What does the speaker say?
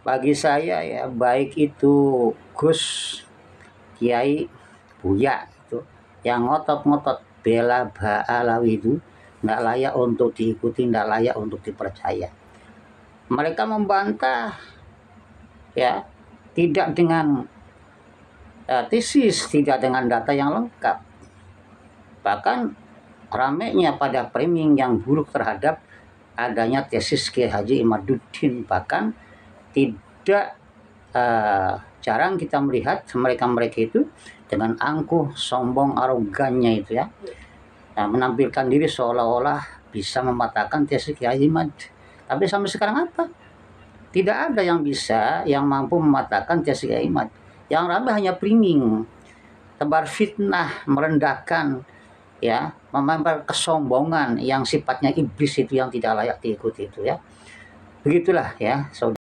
bagi saya ya baik itu Gus Kiai Buya itu yang ngotot-ngotot bela Ba'alawi itu nggak layak untuk diikuti, nggak layak untuk dipercaya. Mereka membantah ya tidak dengan ya, tesis, tidak dengan data yang lengkap. Bahkan ramenya pada framing yang buruk terhadap adanya tesis Kiai Haji Imaduddin bahkan tidak uh, jarang kita melihat mereka-mereka itu dengan angkuh, sombong, arogannya itu ya. Nah, menampilkan diri seolah-olah bisa mematahkan tesis Kiai Ahmad. Tapi sampai sekarang apa? Tidak ada yang bisa yang mampu mematahkan tesis Kiai Ahmad. Yang ramai hanya priming, tebar fitnah, merendahkan, ya, memamer kesombongan yang sifatnya iblis itu yang tidak layak diikuti itu ya. Begitulah ya, saudara.